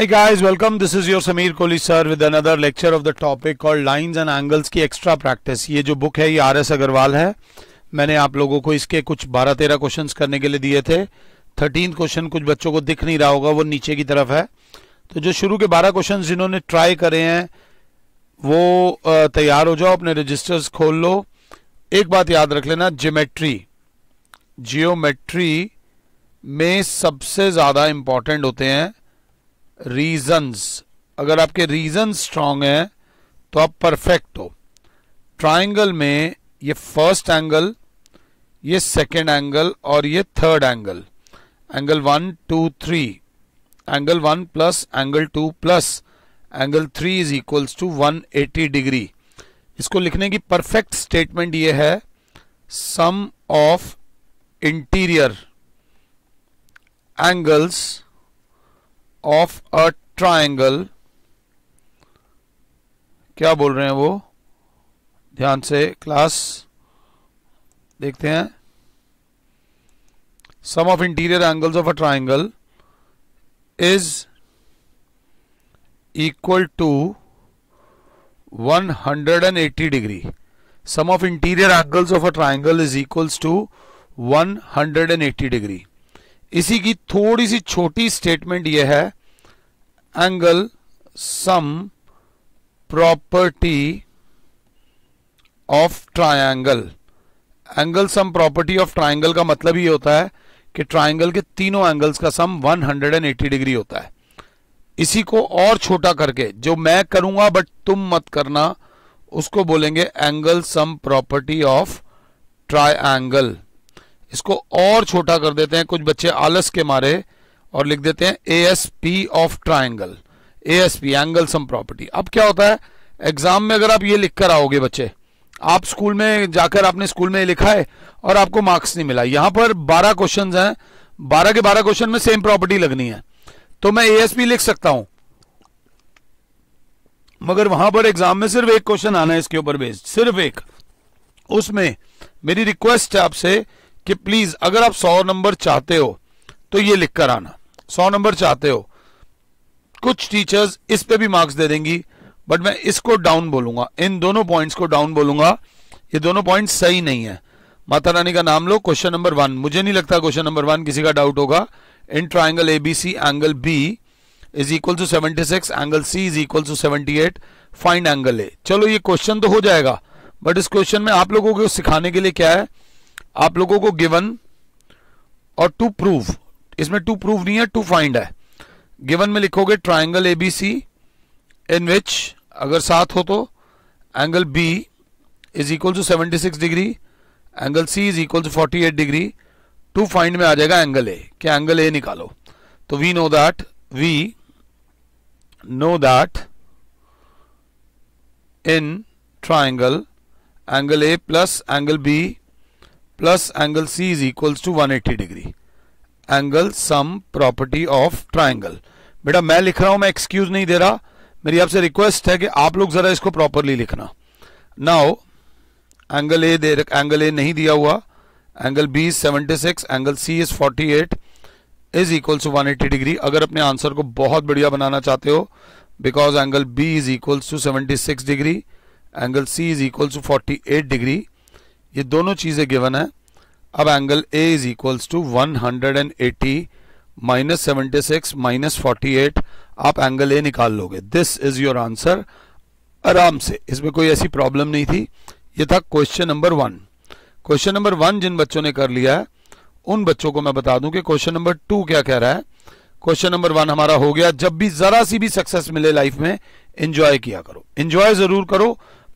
Hi guys, welcome. This is your Samir Kohli sir with another lecture of the topic called Lines and Angles की extra practice ये जो book है ये R S Agarwal है मैंने आप लोगों को इसके कुछ 12-13 क्वेश्चन करने के लिए दिए थे थर्टीन क्वेश्चन कुछ बच्चों को दिख नहीं रहा होगा वो नीचे की तरफ है तो जो शुरू के 12 क्वेश्चन जिन्होंने ट्राई करे हैं वो तैयार हो जाओ अपने रजिस्टर्स खोल लो एक बात याद रख लेना जियोमेट्री जियोमेट्री में सबसे ज़्यादा इंपॉर्टेंट होते हैं रीजंस अगर आपके रीजन स्ट्रांग हैं तो आप परफेक्ट हो ट्राइंगल में ये फर्स्ट एंगल ये सेकेंड एंगल और ये third angle angle one two three angle one plus angle two plus angle three is equals to one eighty degree इसको लिखने की परफेक्ट स्टेटमेंट ये है sum of interior angles of a triangle क्या बोल रहे हैं वो ध्यान से क्लास देखते हैं sum of interior angles of a triangle is equal to 180 degree sum of interior angles of a triangle is equals to 180 degree इसी की थोड़ी सी छोटी स्टेटमेंट यह है angle sum property ऑफ triangle. Angle sum property of triangle का मतलब ये होता है कि ट्राइंगल के तीनों एंगल्स का सम 180 डिग्री होता है इसी को और छोटा करके जो मैं करूंगा बट तुम मत करना उसको बोलेंगे angle sum property of triangle इसको और छोटा कर देते हैं कुछ बच्चे आलस के मारे और लिख देते हैं A S P of triangle A S P angle sum property अब क्या होता है एग्जाम में अगर आप ये लिख कर आओगे बच्चे आप स्कूल में जाकर आपने स्कूल में लिखा है और आपको मार्क्स नहीं मिला यहां पर बारह क्वेश्चन हैं बारह के बारह क्वेश्चन में सेम प्रॉपर्टी लगनी है तो मैं ए एस पी लिख सकता हूं मगर वहां पर एग्जाम में सिर्फ एक क्वेश्चन आना है इसके ऊपर बेस्ड सिर्फ एक उसमें मेरी रिक्वेस्ट है आपसे कि प्लीज अगर आप सौ नंबर चाहते हो तो ये लिखकर आना सौ नंबर चाहते हो कुछ टीचर्स इस पे भी मार्क्स दे देंगी बट मैं इसको डाउन बोलूंगा इन दोनों पॉइंट्स को डाउन बोलूंगा ये दोनों पॉइंट सही नहीं है माता रानी का नाम लो क्वेश्चन नंबर वन मुझे नहीं लगता क्वेश्चन नंबर वन किसी का डाउट होगा in triangle ABC angle B is equal to seventy six angle C is equal to seventy eight find angle A चलो ये क्वेश्चन तो हो जाएगा बट इस क्वेश्चन में आप लोगों को सिखाने के लिए क्या है आप लोगों को गिवन और टू प्रूव इसमें टू प्रूव नहीं है टू फाइंड है गिवन में लिखोगे triangle A B C in विच अगर साथ हो तो angle B is equal to seventy six degree angle C is equal to forty eight degree to find में आ जाएगा एंगल ए क्या एंगल ए निकालो तो we know that we know that in triangle angle A plus angle B plus angle C is equals to one eighty degree angle sum property of triangle बेटा मैं लिख रहा हूं मैं excuse नहीं दे रहा मेरी आपसे रिक्वेस्ट है कि आप लोग जरा इसको प्रॉपरली लिखना नाउ एंगल ए दे एंगल ए नहीं दिया हुआ angle B is seventy six angle C is forty eight is equals to one eighty degree अगर अपने आंसर को बहुत बढ़िया बनाना चाहते हो because angle B is equals to seventy six degree angle C is equals to forty eight degree ये दोनों चीज़ें गिवन है अब angle A is equals to 180 minus seventy six minus forty eight आप एंगल ए निकाल लोगे this is your answer आराम से इसमें कोई ऐसी प्रॉब्लम नहीं थी ये था question number one question number one जिन बच्चों ने कर लिया है उन बच्चों को मैं बता दूं कि क्वेश्चन नंबर टू क्या कह रहा है क्वेश्चन नंबर वन हमारा हो गया जब भी जरा सी भी सक्सेस मिले लाइफ में एंजॉय किया करो एंजॉय जरूर करो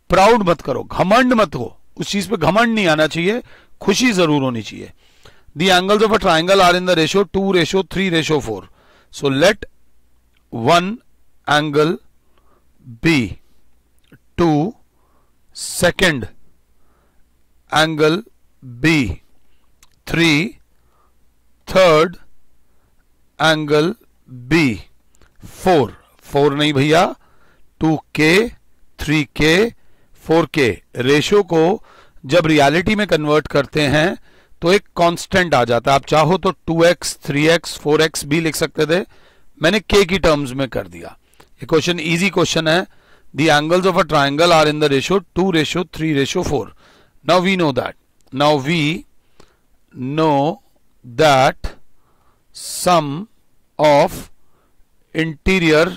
प्राउड मत करो घमंड मत हो उस चीज पे घमंड नहीं आना चाहिए खुशी जरूर होनी चाहिए the angles of a triangle are in the ratio two ratio three ratio four so let one angle B two second angle be three third angle be four four नहीं भैया टू के थ्री के four के ratio को जब reality में convert करते हैं तो एक कांस्टेंट आ जाता है आप चाहो तो 2x, 3x, 4x भी लिख सकते थे मैंने k की टर्म्स में कर दिया ये क्वेश्चन इजी क्वेश्चन है the angles of a triangle are in the ratio two ratio three ratio four now we know that now we know that sum of interior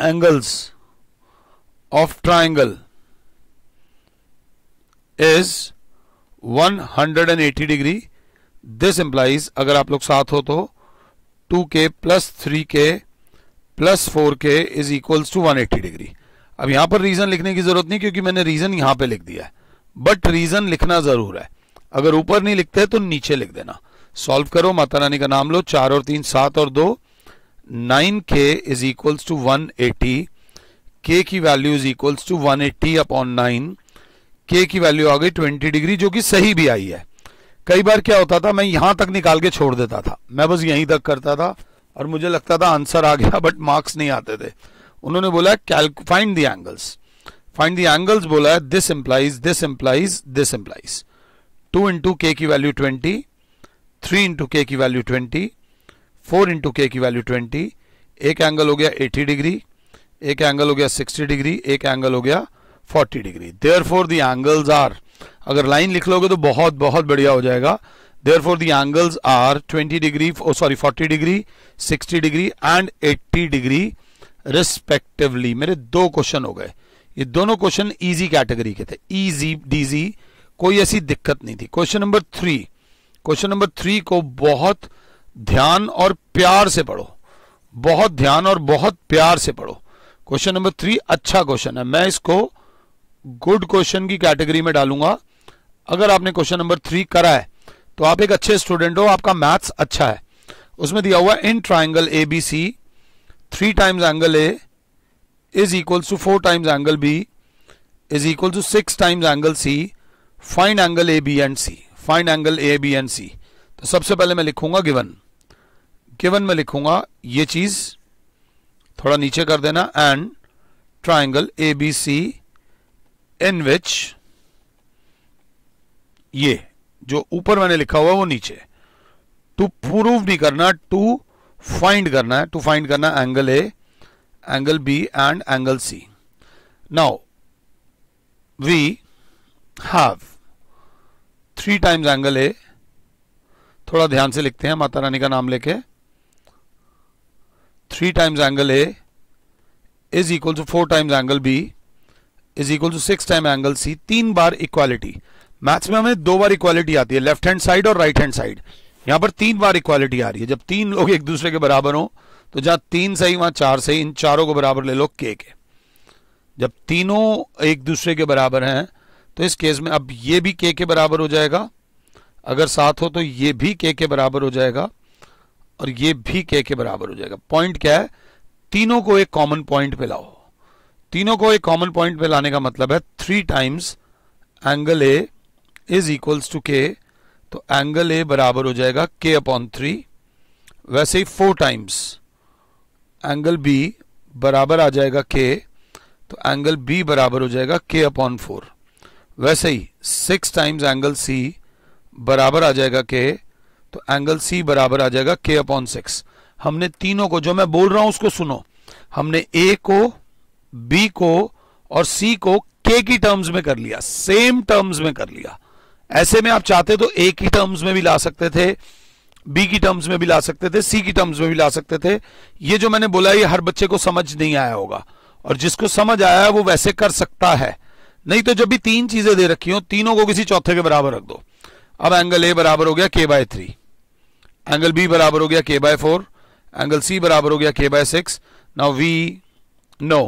angles of triangle is 180 degree this implies अगर आप लोग साथ हो तो 2k plus three K plus four K is equal to one degree अब यहां पर reason लिखने की जरूरत नहीं क्योंकि मैंने रीजन यहां पे लिख दिया है बट रीजन लिखना जरूर है अगर ऊपर नहीं लिखते तो नीचे लिख देना सॉल्व करो माता रानी का नाम लो चार और तीन सात और दो nine K is equals to one eighty K की value is equals to one eighty upon nine K की वैल्यू आ गई ट्वेंटी डिग्री जो कि सही भी आई है कई बार क्या होता था मैं यहां तक निकाल के छोड़ देता था मैं बस यहीं तक करता था और मुझे लगता था आंसर आ गया बट मार्क्स नहीं आते थे उन्होंने बोला find the angles find the angles बोला है this implies this implies this implies two into K की value twenty three into K की value twenty four into K की वैल्यू ट्वेंटी एक एंगल हो गया एटी डिग्री एक एंगल हो गया सिक्सटी डिग्री एक एंगल हो गया 40 degree therefore the angles are अगर लाइन लिख लोगे तो बहुत बहुत बढ़िया हो जाएगा therefore the angles are 20 degree sorry 40 degree 60 degree and 80 degree respectively मेरे दो क्वेश्चन हो गए ये दोनों क्वेश्चन इजी कैटेगरी के थे इजी डीजी कोई ऐसी दिक्कत नहीं थी question number three question number three को बहुत ध्यान और प्यार से पढ़ो बहुत ध्यान और बहुत प्यार से पढ़ो क्वेश्चन नंबर थ्री अच्छा क्वेश्चन है मैं इसको गुड क्वेश्चन की कैटेगरी में डालूंगा अगर आपने क्वेश्चन नंबर थ्री करा है तो आप एक अच्छे स्टूडेंट हो आपका मैथ्स अच्छा है उसमें दिया हुआ in triangle A B C three times angle A is equal to four times angle B is equal to six times angle C find angle A B and C find angle A B and C तो सबसे पहले मैं लिखूंगा given given में लिखूंगा ये चीज थोड़ा नीचे कर देना and triangle A B C in which ये जो ऊपर मैंने लिखा हुआ वो नीचे टू प्रूव नहीं करना टू फाइंड करना है टू फाइंड करना angle A angle B and angle C now we have three times angle A थोड़ा ध्यान से लिखते हैं माता रानी का नाम लेके three times angle A is equal to four times angle B is equal to six time angle C तीन बार इक्वालिटी मैथ्स में हमें दो बार इक्वालिटी आती है लेफ्ट हैंड साइड और राइट हैंड साइड यहां पर तीन बार इक्वालिटी आ रही है जब तीन लोग एक दूसरे के बराबर हो तो जहां तीन सही वहां चार सही इन चारों को बराबर ले लो के के जब तीनों एक दूसरे के बराबर हैं तो इस केस में अब ये भी के के बराबर हो जाएगा अगर साथ हो तो ये भी के के बराबर हो जाएगा और ये भी के के बराबर हो जाएगा पॉइंट क्या है तीनों को एक कॉमन पॉइंट पे लाओ तीनों को एक कॉमन पॉइंट पे लाने का मतलब है three times angle A is equals to K तो एंगल ए बराबर हो जाएगा के अपॉन थ्री वैसे ही फोर टाइम्स एंगल बी बराबर आ जाएगा के तो एंगल बी बराबर हो जाएगा के अपॉन फोर वैसे ही सिक्स टाइम्स एंगल सी बराबर आ जाएगा के तो एंगल सी बराबर आ जाएगा के अपॉन सिक्स हमने तीनों को जो मैं बोल रहा हूं उसको सुनो हमने ए को बी को और सी को के की टर्म्स में कर लिया सेम टर्म्स में कर लिया ऐसे में आप चाहते तो ए की टर्म्स में भी ला सकते थे बी की टर्म्स में भी ला सकते थे सी की टर्म्स में भी ला सकते थे ये जो मैंने बोला ये हर बच्चे को समझ नहीं आया होगा और जिसको समझ आया वो वैसे कर सकता है नहीं तो जब भी तीन चीजें दे रखी हो तीनों को किसी चौथे के बराबर रख दो अब एंगल ए बराबर हो गया K by three angle B बराबर हो गया K by four angle C बराबर हो गया K by six now we know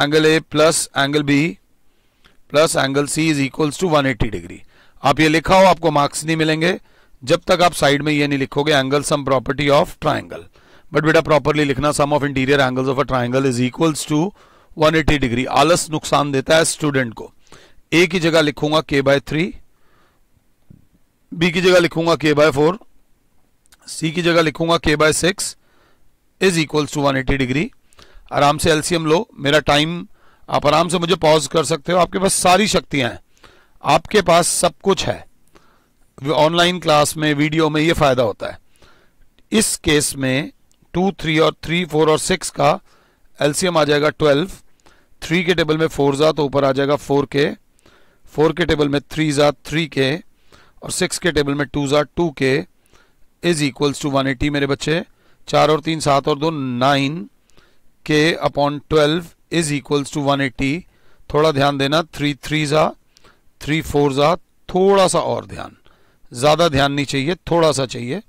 angle A plus angle B plus angle C is equals to 180 degree आप ये लिखा हो आपको मार्क्स नहीं मिलेंगे जब तक आप साइड में ये नहीं लिखोगे angle sum property of triangle but बेटा प्रॉपरली लिखना sum of interior angles of a triangle is equals to 180 degree आलस नुकसान देता है स्टूडेंट को ए की जगह लिखूंगा के बाय थ्री बी की जगह लिखूंगा के बाय फोर सी की जगह लिखूंगा K by six is equals to 180 degree आराम से एलसीएम लो मेरा टाइम आप आराम से मुझे पॉज कर सकते हो आपके पास सारी शक्तियां हैं आपके पास सब कुछ है ऑनलाइन क्लास में वीडियो में ये फायदा होता है इस केस में टू थ्री और थ्री फोर और सिक्स का एलसीएम आ जाएगा ट्वेल्व थ्री के टेबल में फोर जा तो ऊपर आ जाएगा फोर के फोर के टेबल में थ्री जा थ्री के और सिक्स के टेबल में टू जा two K is equals to one eighty मेरे बच्चे चार और तीन सात और दो nine K upon twelve is equals to one eighty थोड़ा ध्यान देना थ्री थ्री ज़ा थ्री फोर ज़ा थोड़ा सा और ध्यान ज़्यादा ध्यान नहीं चाहिए थोड़ा सा चाहिए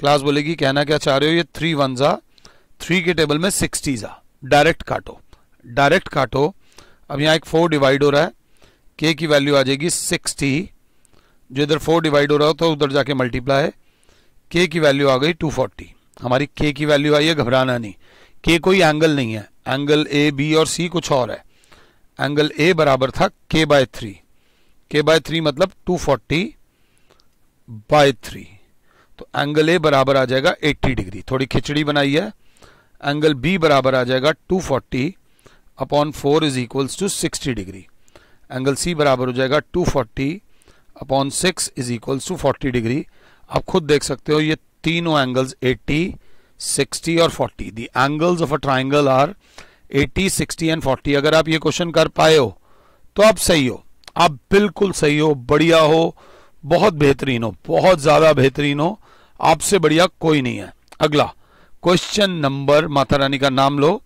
क्लास बोलेगी कहना क्या चाह रहे हो ये थ्री वन ज़ा थ्री के टेबल में सिक्सटी ज़ा डायरेक्ट काटो डायरेक्ट काटो अब यहाँ एक फोर डिवाइड हो रहा है के की वैल्यू आ जाएगी सिक्सटी जो इधर फोर डिवाइड हो रहा हो तो उधर जाके मल्टीप्लाई है के की वैल्यू आ गई टू फोर्टी हमारी के की वैल्यू आई है घबराना नहीं के कोई एंगल नहीं है एंगल ए बी और सी कुछ और है एंगल ए बराबर था K by three K by three मतलब टू फोर्टी बाय थ्री तो एंगल ए बराबर आ जाएगा 80 डिग्री थोड़ी खिचड़ी बनाई है एंगल बी बराबर आ जाएगा 240 forty upon four is equals to sixty degree angle C बराबर हो जाएगा 240 forty upon six is equals to forty degree आप खुद देख सकते हो ये तीनों एंगल्स एट्टी 60 और 40 the angles of a triangle are 80 60 and 40 अगर आप ये क्वेश्चन कर पाए हो तो आप सही हो आप बिल्कुल सही हो बढ़िया हो बहुत बेहतरीन हो बहुत ज्यादा बेहतरीन हो आपसे बढ़िया कोई नहीं है अगला क्वेश्चन नंबर माता रानी का नाम लो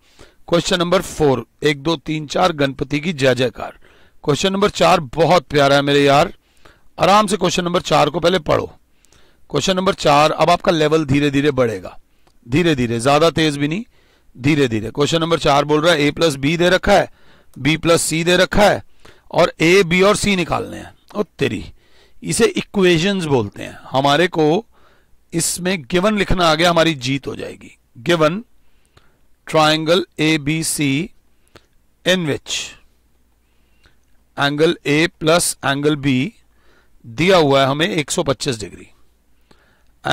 क्वेश्चन नंबर फोर एक दो तीन चार गणपति की जय जयकार क्वेश्चन नंबर चार बहुत प्यारा है मेरे यार आराम से क्वेश्चन नंबर चार को पहले पढ़ो क्वेश्चन नंबर चार अब आपका लेवल धीरे धीरे बढ़ेगा धीरे धीरे ज्यादा तेज भी नहीं धीरे धीरे क्वेश्चन नंबर चार बोल रहा है ए प्लस बी दे रखा है बी प्लस सी दे रखा है और ए बी और सी निकालने हैं और तेरी इसे इक्वेशंस बोलते हैं हमारे को इसमें गिवन लिखना आ गया हमारी जीत हो जाएगी given triangle A B C in which angle A plus angle B दिया हुआ है हमें 125 degree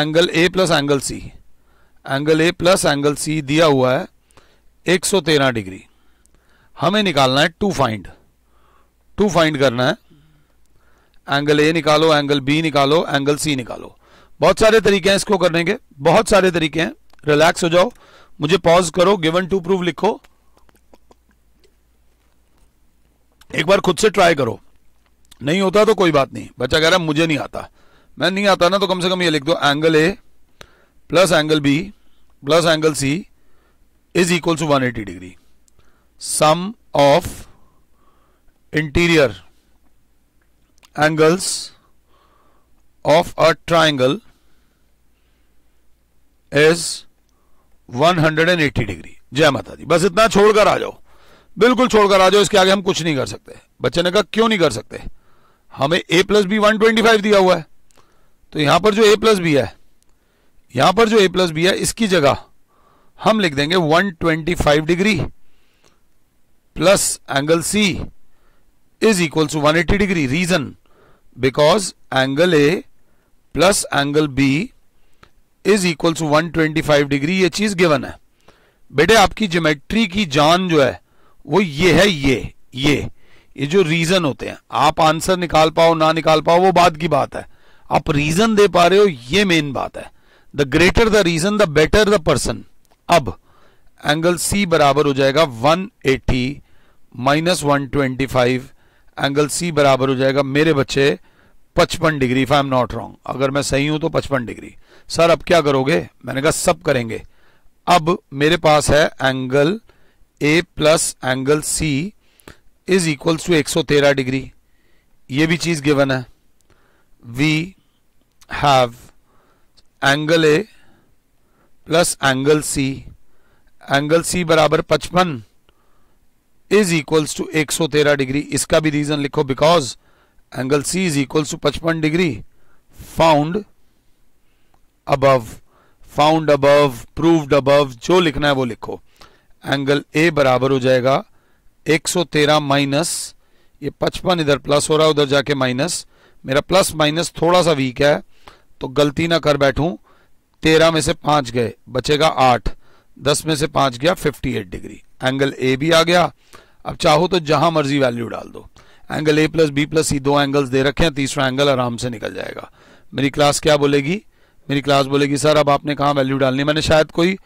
angle A plus angle C angle A plus angle C दिया हुआ है 113 डिग्री हमें निकालना है टू फाइंड टू फाइंड करना है एंगल ए निकालो एंगल बी निकालो एंगल सी निकालो बहुत सारे तरीके हैं इसको करने के बहुत सारे तरीके हैं रिलैक्स हो जाओ मुझे पॉज करो गिवन टू प्रूव लिखो एक बार खुद से ट्राई करो नहीं होता तो कोई बात नहीं बच्चा कह रहा है मुझे नहीं आता मैं नहीं आता ना तो कम से कम ये लिख दो angle A plus angle B plus angle C is degree to 180 degree. Sum of interior angles of a triangle is 180 degree जय माता दी बस इतना छोड़कर आ जाओ बिल्कुल छोड़कर आ जाओ इसके आगे हम कुछ नहीं कर सकते बच्चे ने कहा क्यों नहीं कर सकते हमें ए प्लस बी वन दिया हुआ है तो यहां पर जो ए प्लस बी है यहां पर जो ए प्लस बी है इसकी जगह हम लिख देंगे 125 degree plus angle C is equal to 180 degree reason because angle A plus angle B is equal to 125 degree ये चीज गिवन है बेटे आपकी ज्योमेट्री की जान जो है वो ये है ये ये ये जो रीजन होते हैं आप आंसर निकाल पाओ ना निकाल पाओ वो बात की बात है आप रीजन दे पा रहे हो ये मेन बात है the greater the reason the better the person अब एंगल सी बराबर हो जाएगा 180 eighty minus one angle C बराबर हो जाएगा मेरे बच्चे 55 degree if I am not wrong अगर मैं सही हूं तो 55 डिग्री सर अब क्या करोगे मैंने कहा सब करेंगे अब मेरे पास है angle A plus angle C is equals to 113 degree ये भी चीज गिवन है we have angle A plus angle C angle C बराबर पचपन इज इक्वल्स टू एक सौ तेरह डिग्री इसका भी रीजन लिखो because angle C is equals to पचपन degree found above found above proved above जो लिखना है वो लिखो एंगल ए बराबर हो जाएगा 113 माइनस ये 55 इधर प्लस हो रहा है उधर जाके माइनस मेरा प्लस माइनस थोड़ा सा वीक है तो गलती ना कर बैठूं तेरह में से पांच गए बचेगा आठ दस में से पांच गया fifty eight degree angle A भी आ गया अब चाहो तो जहां मर्जी वैल्यू डाल दो angle A plus B plus C दो एंगल्स दे रखे हैं तीसरा एंगल आराम से निकल जाएगा मेरी क्लास क्या बोलेगी मेरी क्लास बोलेगी सर अब आपने कहा वैल्यू डालनी मैंने शायद कोई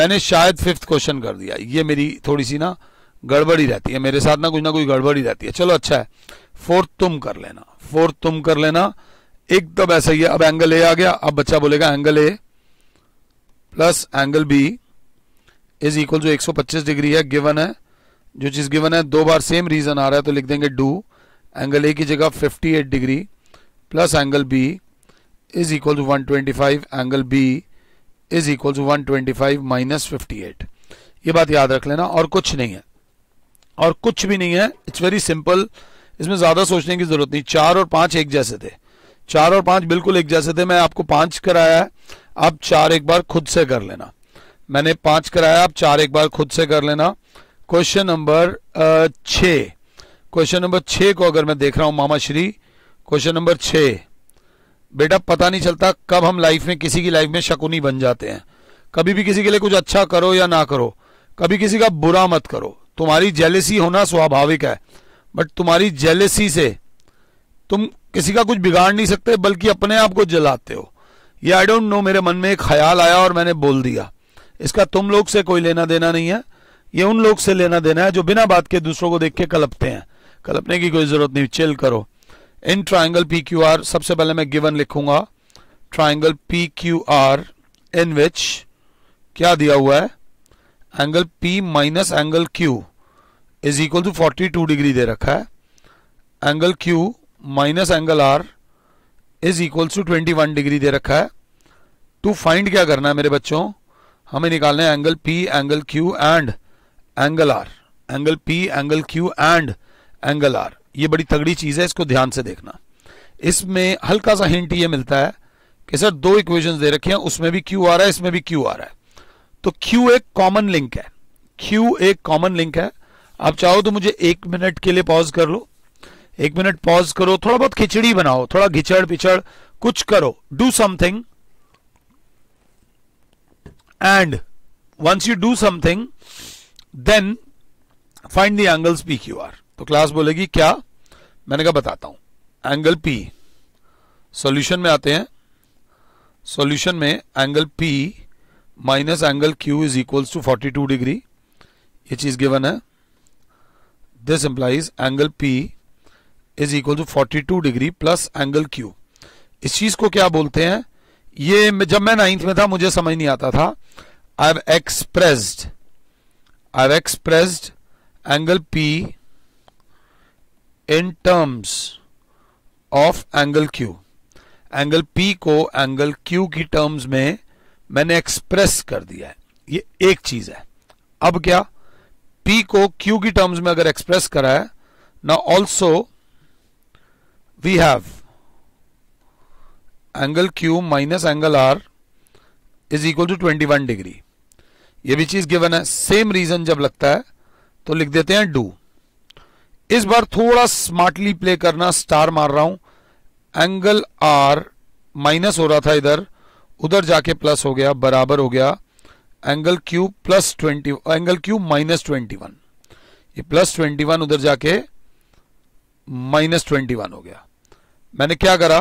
मैंने शायद फिफ्थ क्वेश्चन कर दिया ये मेरी थोड़ी सी ना गड़बड़ी रहती है मेरे साथ ना कुछ ना कुछ गड़बड़ी रहती है चलो अच्छा है फोर्थ तुम कर लेना फोर्थ तुम कर लेना एकदम ऐसा ही है अब एंगल ए आ गया अब बच्चा बोलेगा angle A plus angle B is equal जो 125 डिग्री है गिवन है जो चीज़ गिवन है दो बार सेम रीजन आ रहा है तो लिख देंगे डू एंगल ए की जगह 58 degree plus angle B is equal to 125 angle B is equal to 125 minus 58 ये बात याद रख लेना और कुछ नहीं है और कुछ भी नहीं है इट्स वेरी सिंपल इसमें ज़्यादा सोचने की ज़रूरत नहीं चार और पांच एक जैसे थे चार और पांच बिल्कुल एक जैसे थे मैं आपको पांच कराया है अब चार एक बार खुद से कर लेना मैंने पांच कराया अब चार एक बार खुद से कर लेना क्वेश्चन नंबर छ क्वेश्चन नंबर छ को अगर मैं देख रहा हूं मामा श्री क्वेश्चन नंबर छ बेटा पता नहीं चलता कब हम लाइफ में किसी की लाइफ में शकुनी बन जाते हैं कभी भी किसी के लिए कुछ अच्छा करो या ना करो कभी किसी का बुरा मत करो तुम्हारी जेलेसी होना स्वाभाविक है बट तुम्हारी जेलेसी से तुम किसी का कुछ बिगाड़ नहीं सकते बल्कि अपने आप को जलाते हो ये आई डोंट नो मेरे मन में एक ख्याल आया और मैंने बोल दिया इसका तुम लोग से कोई लेना देना नहीं है ये उन लोग से लेना देना है जो बिना बात के दूसरों को देख के कलपते हैं कलपने की कोई जरूरत नहीं चिल करो in triangle P Q R सबसे पहले मैं गिवन लिखूंगा triangle P Q R in which क्या दिया हुआ है angle P minus angle Q is equal to forty two degree दे रखा है angle Q minus angle R is equal to twenty one degree दे रखा है टू फाइंड क्या करना है मेरे बच्चों हमें निकालना है angle P angle Q and angle R angle P angle Q and angle R ये बड़ी तगड़ी चीज है इसको ध्यान से देखना इसमें हल्का सा हिंट ये मिलता है कि सर दो इक्वेशंस दे रखे हैं उसमें भी क्यू आ रहा है इसमें भी क्यू आ रहा है तो क्यू एक कॉमन लिंक है क्यू एक कॉमन लिंक है आप चाहो तो मुझे एक मिनट के लिए पॉज कर लो एक मिनट पॉज करो थोड़ा बहुत खिचड़ी बनाओ थोड़ा घिचड़ पिछड़ कुछ करो do something you do something then find the find P Q R तो क्लास बोलेगी क्या मैंने कहा बताता हूं एंगल पी सॉल्यूशन में आते हैं सॉल्यूशन में angle P minus angle Q is equals to forty two degree ये चीज गिवन है this implies angle P is equal to 42 degree plus angle Q इस चीज को क्या बोलते हैं ये जब मैं नाइन्थ में था मुझे समझ नहीं आता था I have expressed I have expressed angle P in terms of angle Q angle P को एंगल क्यू की टर्म्स में मैंने एक्सप्रेस कर दिया है ये एक चीज है अब क्या पी को क्यू की टर्म्स में अगर एक्सप्रेस करा है ना also we have angle Q minus angle R is equal to 21 degree. ये भी चीज गिवन है सेम रीजन जब लगता है तो लिख देते हैं डू इस बार थोड़ा स्मार्टली प्ले करना स्टार मार रहा हूं एंगल आर माइनस हो रहा था इधर उधर जाके प्लस हो गया बराबर हो गया angle Q plus twenty angle Q minus twenty one ये प्लस ट्वेंटी वन उधर जाके माइनस ट्वेंटी वन हो गया मैंने क्या करा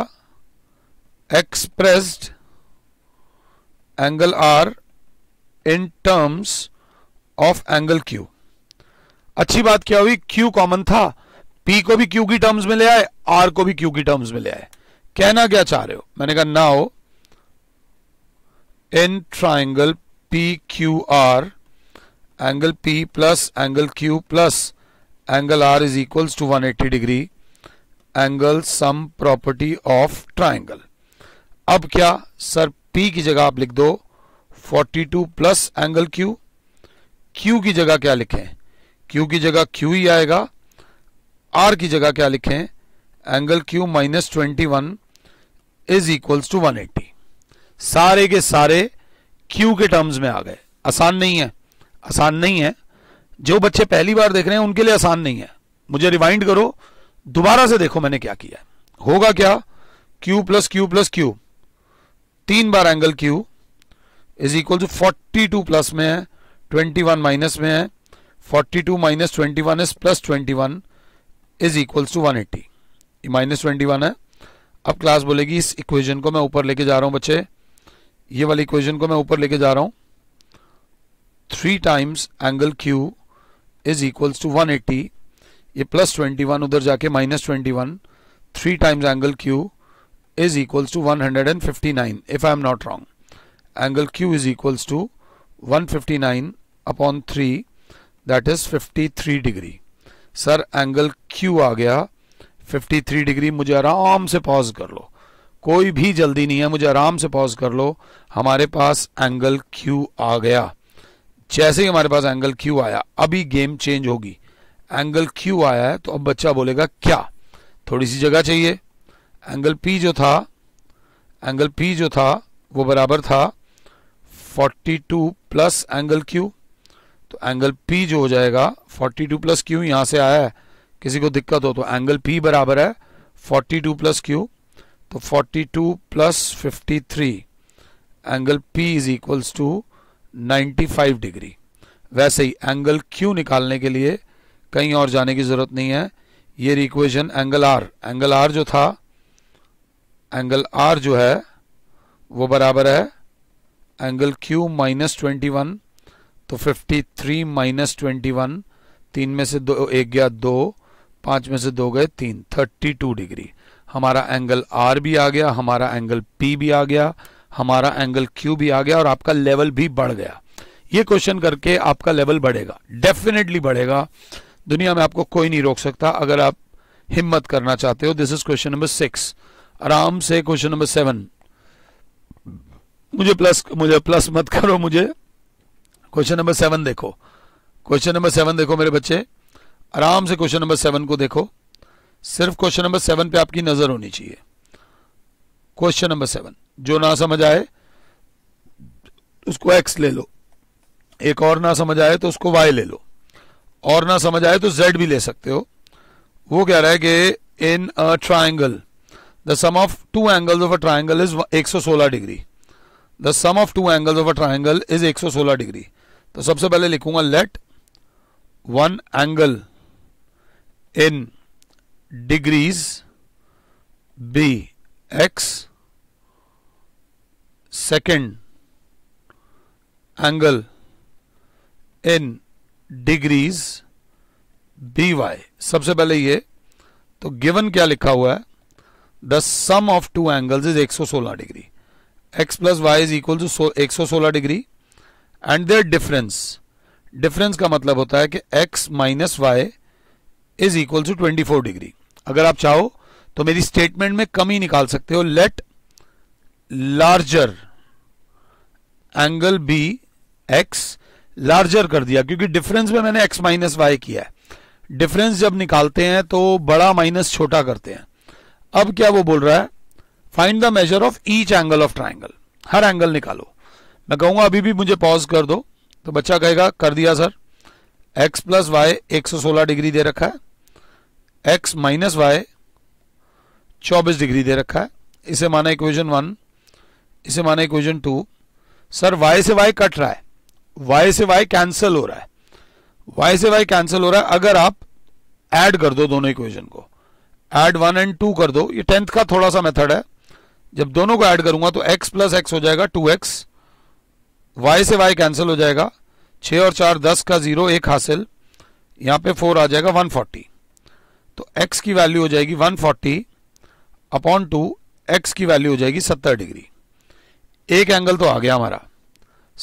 expressed angle R in terms of angle Q अच्छी बात क्या हुई क्यू कॉमन था पी को भी क्यू की टर्म्स में ले आए आर को भी क्यू की टर्म्स में ले आए कहना क्या चाह रहे हो मैंने कहा now in triangle P Q R angle P plus angle Q plus angle R is equals to 180 degree angle sum property of triangle अब क्या सर पी की जगह आप लिख दो 42 प्लस एंगल क्यू क्यू की जगह क्या लिखें क्यू की जगह क्यू ही आएगा आर की जगह क्या लिखें angle Q minus twenty one is equals to one सारे के सारे क्यू के टर्म्स में आ गए आसान नहीं है आसान नहीं है जो बच्चे पहली बार देख रहे हैं उनके लिए आसान नहीं है मुझे रिवाइंड करो दोबारा से देखो मैंने क्या किया होगा क्या Q plus Q plus Q तीन बार angle Q is equal to forty two plus में है ट्वेंटी वन माइनस में है forty two minus twenty one is plus twenty one is equal to one eighty minus twenty one है अब class बोलेगी इस इक्वेशन को मैं ऊपर लेके जा रहा हूं बच्चे ये वाली इक्वेशन को मैं ऊपर लेके जा रहा हूं three times angle Q is equals to one eighty ये प्लस ट्वेंटी वन उधर जाके minus twenty one three times angle Q is equals to one hundred and fifty nine if I am not wrong angle Q is equals to one fifty nine upon three that is fifty three degree sir angle Q आ गया fifty three degree मुझे आराम से pause कर लो कोई भी जल्दी नहीं है मुझे आराम से पॉज कर लो हमारे पास एंगल क्यू आ गया जैसे ही हमारे पास एंगल क्यू आया अभी गेम चेंज होगी एंगल क्यू आया है तो अब बच्चा बोलेगा क्या थोड़ी सी जगह चाहिए एंगल पी जो था एंगल पी जो था वो बराबर था 42 प्लस एंगल क्यू तो एंगल पी जो हो जाएगा 42 प्लस क्यू यहाँ से आया है किसी को दिक्कत हो तो एंगल पी बराबर है 42 प्लस क्यू तो 42 plus 53 angle P is equals to 95 degree वैसे ही एंगल क्यू निकालने के लिए कहीं और जाने की ज़रूरत नहीं है ये रिक्वेजन एंगल आर एंगल आर जो था एंगल आर जो है वो बराबर है angle Q minus twenty one तो fifty three minus twenty one तीन में से दो एक गया दो पांच में से दो गए तीन थर्टी टू डिग्री हमारा एंगल आर भी आ गया हमारा एंगल पी भी आ गया हमारा एंगल क्यू भी आ गया और आपका लेवल भी बढ़ गया ये क्वेश्चन करके आपका लेवल बढ़ेगा डेफिनेटली बढ़ेगा दुनिया में आपको कोई नहीं रोक सकता अगर आप हिम्मत करना चाहते हो this is question number six आराम से क्वेश्चन नंबर सेवन मुझे प्लस मुझे प्लस मत करो मुझे क्वेश्चन नंबर सेवन देखो क्वेश्चन नंबर सेवन देखो मेरे बच्चे आराम से क्वेश्चन नंबर सेवन को देखो सिर्फ क्वेश्चन नंबर सेवन पे आपकी नजर होनी चाहिए क्वेश्चन नंबर सेवन जो ना समझ आए उसको एक्स ले लो एक और ना समझ आए तो उसको वाई ले लो और ना समझ आए तो जेड भी ले सकते हो वो कह रहा है कि in a triangle the sum of two angles of a triangle is 116 degree the sum of two angles of a triangle is 116 degree तो सबसे पहले लिखूंगा let one angle in degrees be x second angle in degrees be y सबसे पहले ये तो given क्या लिखा हुआ है the sum of two angles is 116 degree x plus y is equal to एक सौ सोलह degree and their difference difference का मतलब होता है कि x minus y is equal to twenty four degree अगर आप चाहो तो मेरी स्टेटमेंट में कमी निकाल सकते हो let larger angle be x larger कर दिया क्योंकि डिफरेंस में मैंने एक्स माइनस वाई किया है डिफरेंस जब निकालते हैं तो बड़ा माइनस छोटा करते हैं अब क्या वो बोल रहा है find the measure of each angle of triangle हर एंगल निकालो मैं कहूंगा अभी भी मुझे पॉज कर दो तो बच्चा कहेगा कर दिया सर एक्स प्लस वाई एक डिग्री दे रखा है एक्स माइनस वाई चौबीस डिग्री दे रखा है इसे माना इक्वेशन वन इसे माना इक्वेशन टू सर वाई से वाई कट रहा है y से वाई कैंसिल हो रहा है वाई से वाई कैंसिल हो रहा है अगर आप ऐड कर दो दोनों इक्वेशन को ऐड वन एंड टू कर दो ये टेंथ का थोड़ा सा मेथड है जब दोनों को ऐड करूंगा तो एक्स प्लस एक्स हो जाएगा टू एक्स वाई से वाई कैंसिल हो जाएगा छ और चार दस का जीरो एक हासिल यहां पे फोर आ जाएगा वन फोर्टी तो एक्स की वैल्यू हो जाएगी one forty upon two x की वैल्यू हो जाएगी सत्तर डिग्री एक एंगल तो आ गया हमारा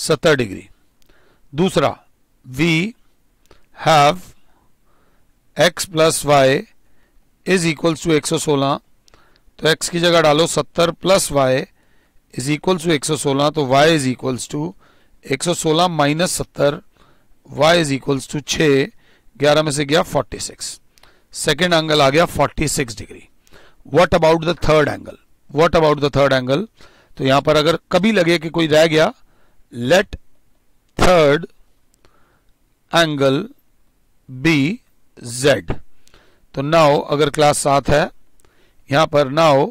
सत्तर डिग्री दूसरा we have x plus y is equals to एक सौ सोलह तो एक्स की जगह डालो सत्तर plus y is equals to एक सौ सोलह तो वाई इज इक्वल्स टू एक सौ सोलह माइनस सत्तर वाई इज इक्वल्स टू छः ग्यारह में से गया फोर्टी सिक्स सेकेंड एंगल आ गया forty six degree what about the third angle what about the third angle तो यहां पर अगर कभी लगे कि कोई रह गया let third angle be z तो नाउ अगर क्लास सात है यहां पर now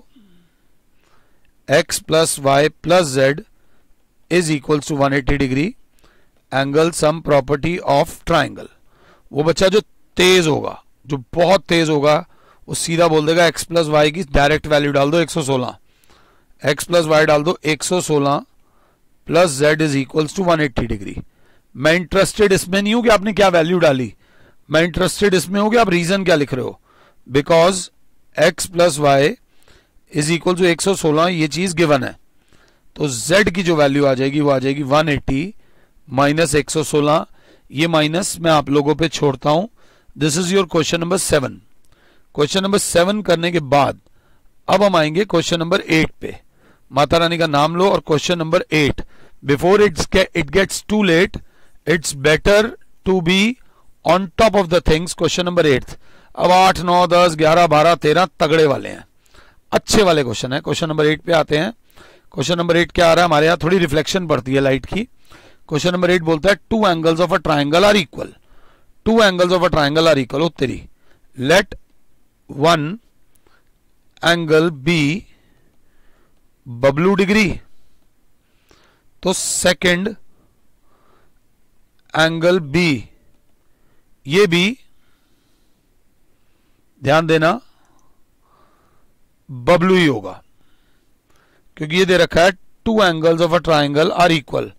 x plus y plus z is equals to 180 degree angle sum property of triangle वो बच्चा जो तेज होगा जो बहुत तेज होगा वो सीधा बोल देगा एक्स प्लस वाई की डायरेक्ट वैल्यू डाल दो 116 एक्स प्लस वाई डाल दो एक सौ सोलह plus z is equals to one degree मैं इंटरेस्टेड इसमें नहीं हूं कि आपने क्या वैल्यू डाली मैं इंटरेस्टेड इसमें हूं कि आप रीजन क्या लिख रहे हो because x plus y is equal to एक सौ सोलह ये चीज गिवन है तो z की जो वैल्यू आ जाएगी वो आ जाएगी 180 एट्टी माइनस एक सौ सोलह ये माइनस मैं आप लोगों पे छोड़ता हूं this is your question number seven question number seven करने के बाद अब हम आएंगे क्वेश्चन नंबर एट पे माता रानी का नाम लो और question number eight before it's get, it gets too late it's better to be on top of the things question number eight अब आठ नौ दस ग्यारह बारह तेरह तगड़े वाले हैं अच्छे वाले क्वेश्चन है क्वेश्चन नंबर एट पे आते हैं क्वेश्चन नंबर एट क्या आ रहा है हमारे यहाँ थोड़ी रिफ्लेक्शन पड़ती है लाइट की क्वेश्चन नंबर एट बोलता है two angles of a triangle are equal to angles of a triangle are equal उत्तरी लेट वन एंगल बी बब्लू डिग्री तो सेकंड एंगल बी ये भी ध्यान देना बबलू ही e होगा क्योंकि ये दे रखा है two angles of a triangle are equal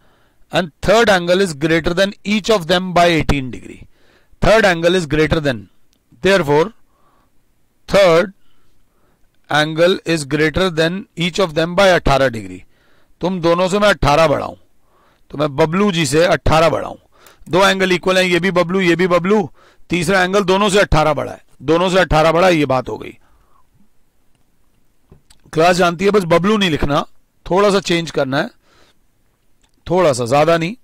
and third angle is greater than each of them by 18 degree third angle is greater than there third angle is greater than each of them by 18 degree तुम दोनों से मैं अट्ठारह बढ़ाऊं तो मैं बबलू जी से अट्ठारह बढ़ाऊं दो एंगल इक्वल है ये भी बबलू ये भी बबलू तीसरा एंगल दोनों से अट्ठारह बढ़ा है दोनों से अट्ठारह बढ़ा ये बात हो गई क्लास जानती है बस बबलू नहीं लिखना थोड़ा सा चेंज करना है थोड़ा सा ज्यादा नहीं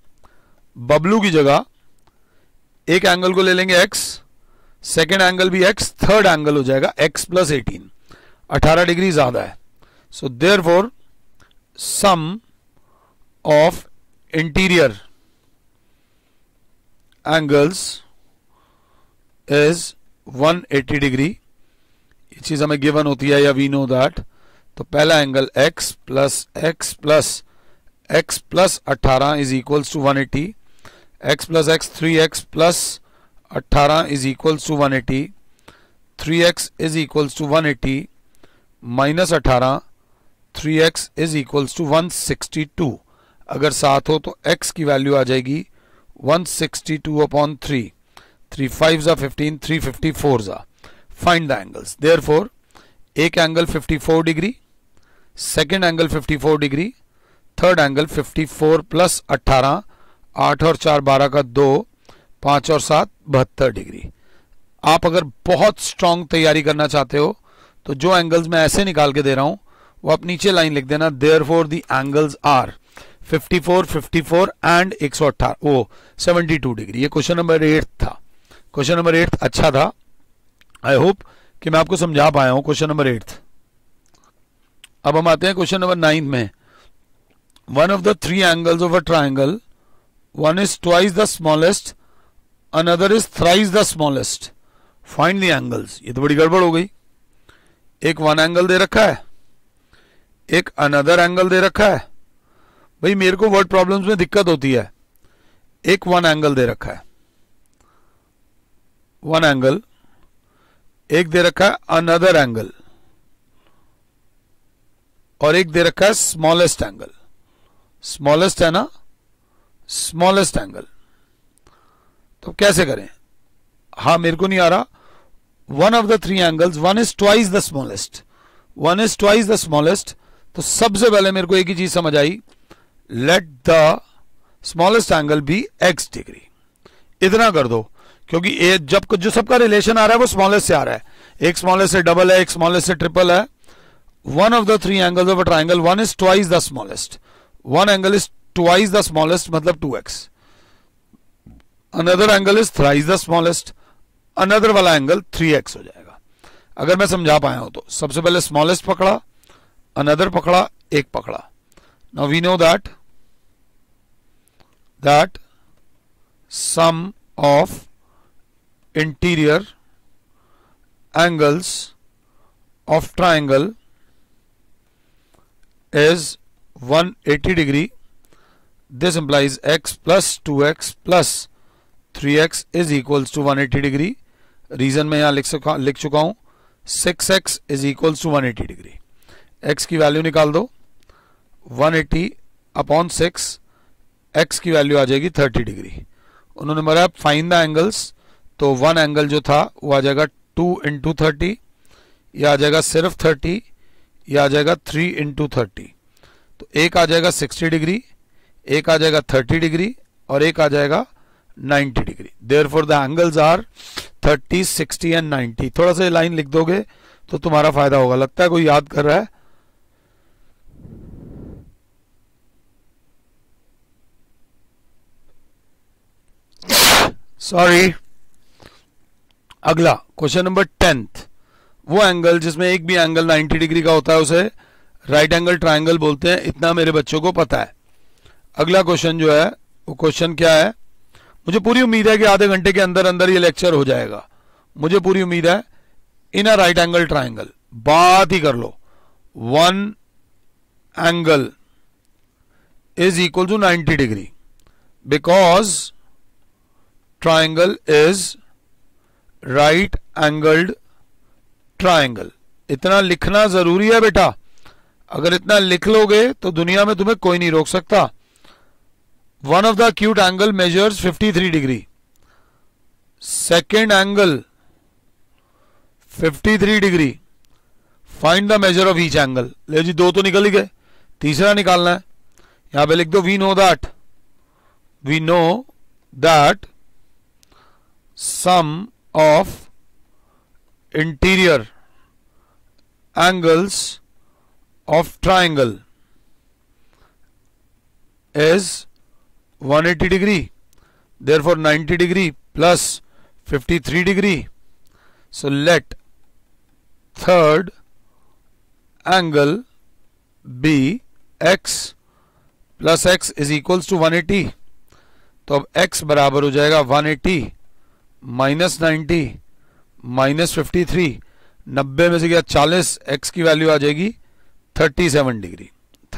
बबलू की जगह एक एंगल को ले लेंगे एक्स सेकेंड एंगल भी एक्स थर्ड एंगल हो जाएगा एक्स प्लस एटीन अठारह डिग्री ज्यादा है so therefore sum of interior angles is 180 degree ये चीज हमें गिवन होती है या वी नो दैट तो पहला angle x plus x plus x plus अट्ठारह is equals to 180 eighty x plus x three x plus अट्ठारह is equals to 180 x is equals to 180 minus अट्ठारह three x is equals to one sixty two अगर सात हो तो x की value आ जाएगी one sixty two upon three three five ज़ा फिफ्टीन थ्री फिफ्टी फोर ज़ा find the angles there four एक angle fifty four degree second angle fifty four degree third angle fifty four plus अट्ठारह आठ और चार बारह का दो पाँच और सात बहत्तर डिग्री आप अगर बहुत स्ट्रांग तैयारी करना चाहते हो तो जो एंगल्स मैं ऐसे निकाल के दे रहा हूँ वो आप नीचे लाइन लिख देना therefore the angles are 54, 54 and एक सौ अट्ठारह सेवेंटी टू डिग्री ये क्वेश्चन नंबर एट था क्वेश्चन नंबर एट अच्छा था आई होप कि मैं आपको समझा पाया हूं क्वेश्चन नंबर एट अब हम आते हैं क्वेश्चन नंबर नाइन्थ में one of the three angles of a triangle one is twice the smallest another is thrice the smallest find the angles ये तो बड़ी गड़बड़ हो गई एक वन एंगल दे रखा है एक अनदर एंगल दे रखा है भाई मेरे को वर्ड प्रॉब्लम्स में दिक्कत होती है एक वन एंगल दे रखा है वन एंगल एक दे रखा है अनदर एंगल और एक दे रखा है स्मॉलेस्ट एंगल स्मॉलेस्ट है ना स्मॉलेस्ट एंगल तो कैसे करें हा मेरे को नहीं आ रहा one of the three angles one is twice the smallest one is twice the smallest तो सबसे पहले मेरे को एक ही चीज समझ आई let the smallest angle be x degree इतना कर दो क्योंकि ए, जब जो सबका रिलेशन आ रहा है वो स्मॉलेस्ट से आ रहा है एक स्मॉलेस्ट से डबल है एक स्मॉलेस्ट से ट्रिपल है one of the three angles of a triangle one is twice the smallest one angle is twice the smallest मतलब two x another angle is thrice the smallest another वाला angle three x हो जाएगा अगर मैं समझा पाया हूं तो सबसे पहले स्मॉलेस्ट पकड़ा another pakda, ek pakda. Now we know that that sum of interior angles of triangle is 180 degree this implies x plus 2x plus 3x is equals to 180 degree reason main yahan likh chuka hu 6x is equals to 180 degree x की value निकाल दो 180 eighty upon six x की value आ जाएगी 30 degree उन्होंने बोला find the angles तो one angle जो था वो आ जाएगा टू इंटू थर्टी या आ जाएगा सिर्फ थर्टी या आ जाएगा थ्री इंटू थर्टी तो एक आ जाएगा सिक्सटी डिग्री एक आ जाएगा थर्टी डिग्री और एक आ जाएगा 90 degree therefore the angles are thirty sixty and ninety थोड़ा सा लाइन लिख दोगे तो तुम्हारा फायदा होगा लगता है कोई याद कर रहा है सॉरी अगला क्वेश्चन नंबर टेंथ वो एंगल जिसमें एक भी एंगल 90 डिग्री का होता है उसे राइट एंगल ट्राइंगल बोलते हैं इतना मेरे बच्चों को पता है अगला क्वेश्चन जो है वो क्वेश्चन क्या है मुझे पूरी उम्मीद है कि आधे घंटे के अंदर अंदर ये लेक्चर हो जाएगा मुझे पूरी उम्मीद है in a right angle triangle बात ही कर लो one angle is equal to 90 degree because triangle is right angled triangle इतना लिखना जरूरी है बेटा अगर इतना लिख लोगे तो दुनिया में तुम्हें कोई नहीं रोक सकता one of the acute angle measures 53 degree second angle 53 degree find the measure of each angle ले जी दो तो निकल ही गए तीसरा निकालना है यहां पे लिख दो we know that we know that sum of interior angles of triangle is 180 degree therefore 90 degree plus 53 degree so let third angle be x plus x is equals to 180 तो अब x बराबर हो जाएगा 180 minus ninety minus fifty three नब्बे में से क्या चालीस एक्स की वैल्यू आ जाएगी thirty seven degree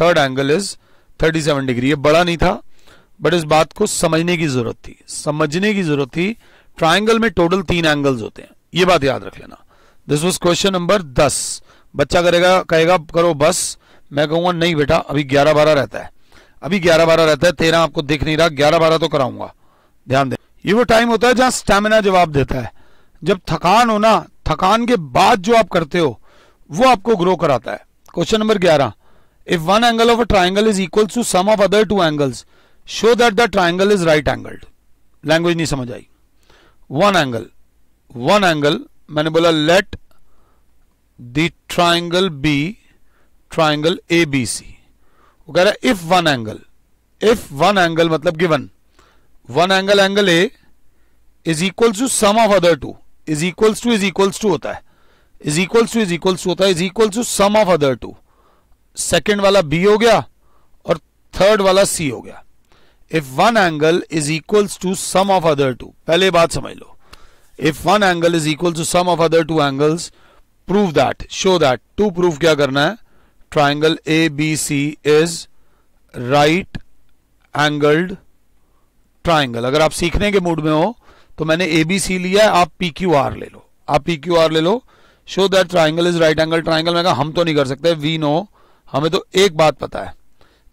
third angle is thirty seven degree ये बड़ा नहीं था बट इस बात को समझने की जरूरत थी समझने की जरूरत थी ट्राइंगल में टोटल तीन एंगल्स होते हैं ये बात याद रख लेना दिस वॉज क्वेश्चन नंबर दस बच्चा करेगा कहेगा करो बस मैं कहूंगा नहीं बेटा अभी ग्यारह बारह रहता है अभी ग्यारह बारह रहता है तेरह आपको दिख नहीं रहा ग्यारह बारह तो कराऊंगा ध्यान दें ये वो टाइम होता है जहां स्टेमिना जवाब देता है जब थकान होना थकान के बाद जो आप करते हो वो आपको ग्रो कराता है क्वेश्चन नंबर ग्यारह if one angle of a triangle is equal to sum of other two angles show that the triangle is right angled language नहीं समझ आई वन एंगल वन एंगल मैंने बोला let the triangle be triangle A B C वो कह रहा है if one angle if one angle मतलब given one angle angle A is equals to sum of other two is equals to is equals to होता है is equals to is equals to होता है is equals to sum of other two second वाला B हो गया और third वाला C हो गया if one angle is equals to sum of other two पहले बात समझ लो if one angle is equal to sum of other two angles prove that show that to prove क्या करना है triangle A B C is right angled triangle अगर आप सीखने के मूड में हो तो मैंने ए बी सी लिया है आप पी क्यू आर ले लो आप पी क्यू आर ले लो show that triangle is right angle triangle मैं हम तो नहीं कर सकते वी नो हमें तो एक बात पता है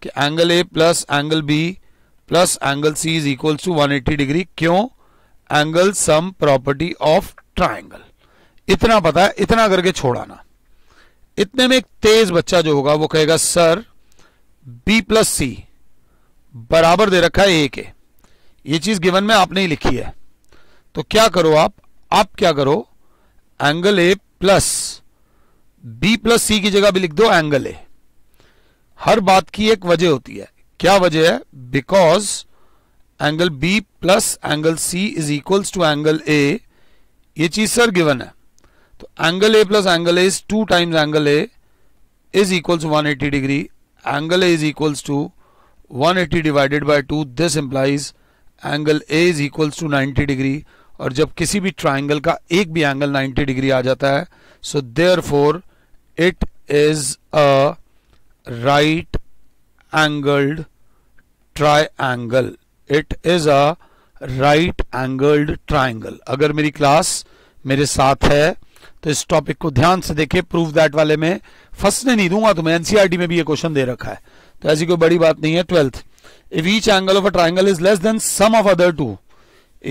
कि angle A plus angle B plus angle C is equal to 180 degree क्यों angle sum property of triangle इतना पता है इतना करके छोड़ाना इतने में एक तेज बच्चा जो होगा वो कहेगा सर बी प्लस सी बराबर दे रखा है ए के ये चीज गिवन में आपने ही लिखी है तो क्या करो आप आप क्या करो angle A plus B plus C की जगह भी लिख दो एंगल ए हर बात की एक वजह होती है क्या वजह है because angle B plus angle C is equals to angle A ये चीज सर गिवन है तो angle A plus angle A is two times angle A is equals one eighty degree angle A is equals to one eighty divided by two this implies angle A is equals to 90 degree और जब किसी भी triangle का एक भी angle 90 degree आ जाता है so therefore it is a right angled triangle it is a right angled triangle अगर मेरी क्लास मेरे साथ है तो इस टॉपिक को ध्यान से देखे प्रूफ दैट वाले में फंसने नहीं दूंगा तुम्हें तो एनसीआरटी e में भी ये क्वेश्चन दे रखा है तो ऐसी कोई बड़ी बात नहीं है twelfth if each angle of a triangle is less than sum of other two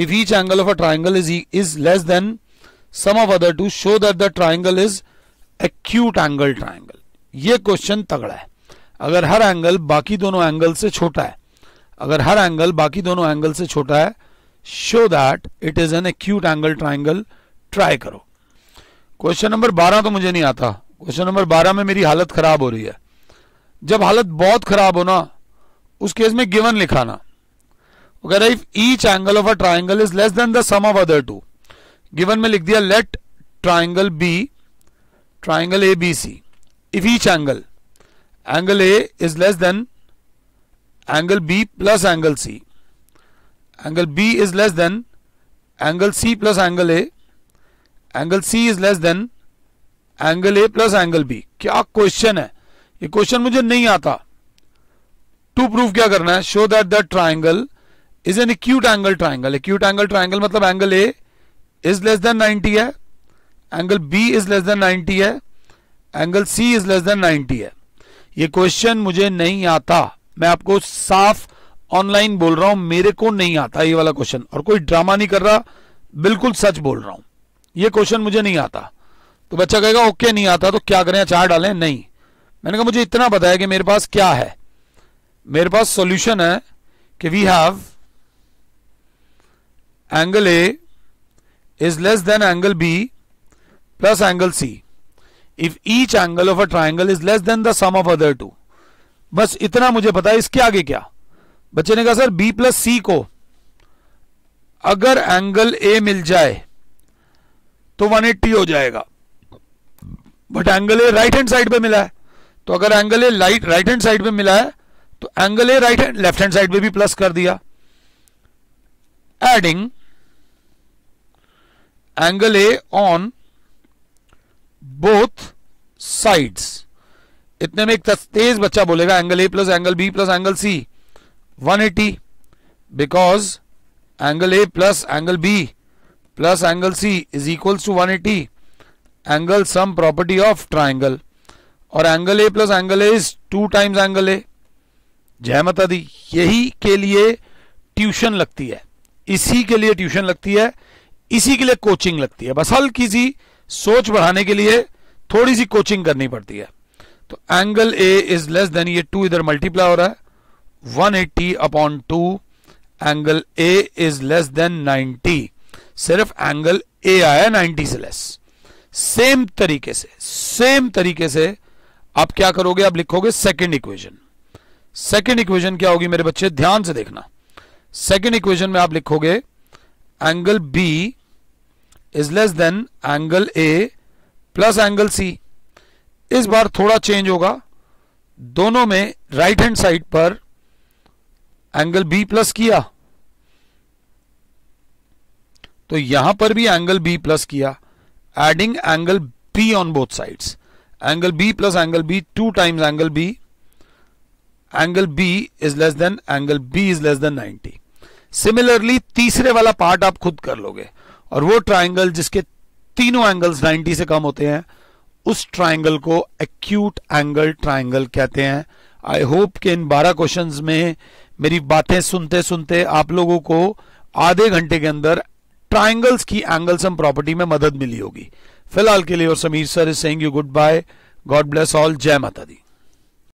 if each angle of a triangle is is less than sum of other two show that the triangle is acute angle triangle ye question tagda hai agar har angle baki dono angle se chota hai agar har angle baki dono angle se chota hai show that it is an acute angle triangle try karo question number 12 to mujhe nahi aata question number 12 mein meri halat kharab ho rahi hai जब हालत बहुत खराब हो ना उस case में given लिखाना वो कह रहा है if each angle of a triangle is less than the sum of other two given में लिख दिया let triangle be triangle A B C if each angle angle A is less than angle B plus angle C angle B is less than angle C plus angle A angle C is less than angle A plus angle B क्या question है ये question मुझे नहीं आता to prove क्या करना है show that the triangle is an acute angle triangle acute angle triangle मतलब angle A is less than ninety है angle B is less than ninety है angle C is less than ninety है ये question मुझे नहीं आता मैं आपको साफ ऑनलाइन बोल रहा हूं मेरे को नहीं आता ये वाला क्वेश्चन और कोई ड्रामा नहीं कर रहा बिल्कुल सच बोल रहा हूं ये क्वेश्चन मुझे नहीं आता तो बच्चा कहेगा ओके नहीं आता तो क्या करें अचार डालें नहीं मैंने कहा मुझे इतना बताया कि मेरे पास क्या है मेरे पास सॉल्यूशन है कि we have angle A is less than angle B plus angle C if each angle of a triangle is less than the sum of other two बस इतना मुझे पता है इसके आगे क्या बच्चे ने कहा सर बी प्लस सी को अगर एंगल ए मिल जाए तो 180 हो जाएगा but angle A right hand side पे मिला है तो अगर angle A right right hand side पे मिला है तो angle A right hand left hand side में भी प्लस कर दिया adding angle A on both sides इतने में एक तेज बच्चा बोलेगा angle A plus angle B plus angle C 180 because angle A plus angle B plus angle C is equal to 180 angle sum property of triangle और angle A plus angle A is two times angle A जय माता दी यही के लिए tuition लगती है इसी के लिए ट्यूशन लगती है इसी के लिए कोचिंग लगती है बस हल्की सी सोच बढ़ाने के लिए थोड़ी सी कोचिंग करनी पड़ती है तो angle A is less than ये टू इधर मल्टीप्लाई हो रहा है one eighty upon two angle A is less than ninety सिर्फ एंगल ए आया नाइनटी से लेस सेम तरीके से सेम तरीके से आप क्या करोगे आप लिखोगे सेकेंड इक्वेशन सेकेंड इक्वेशन क्या होगी मेरे बच्चे ध्यान से देखना सेकेंड इक्वेशन में आप लिखोगे angle B is less than angle A plus angle C इस बार थोड़ा चेंज होगा दोनों में राइट हैंड साइड पर एंगल बी प्लस किया तो यहां पर भी एंगल बी प्लस किया adding angle B on both sides angle B plus angle B two times angle B angle B is less than angle B is less than 90 similarly तीसरे वाला part आप खुद कर लोगे और वो ट्राइंगल जिसके तीनों एंगल्स 90 से कम होते हैं उस ट्राइंगल को एक्यूट एंगल ट्राइंगल कहते हैं आई होप कि इन 12 क्वेश्चंस में मेरी बातें सुनते सुनते आप लोगों को आधे घंटे के अंदर ट्राइंगल्स की एंगल सम प्रॉपर्टी में मदद मिली होगी फिलहाल के लिए और Sameer sir is saying you goodbye God bless all जय माता दी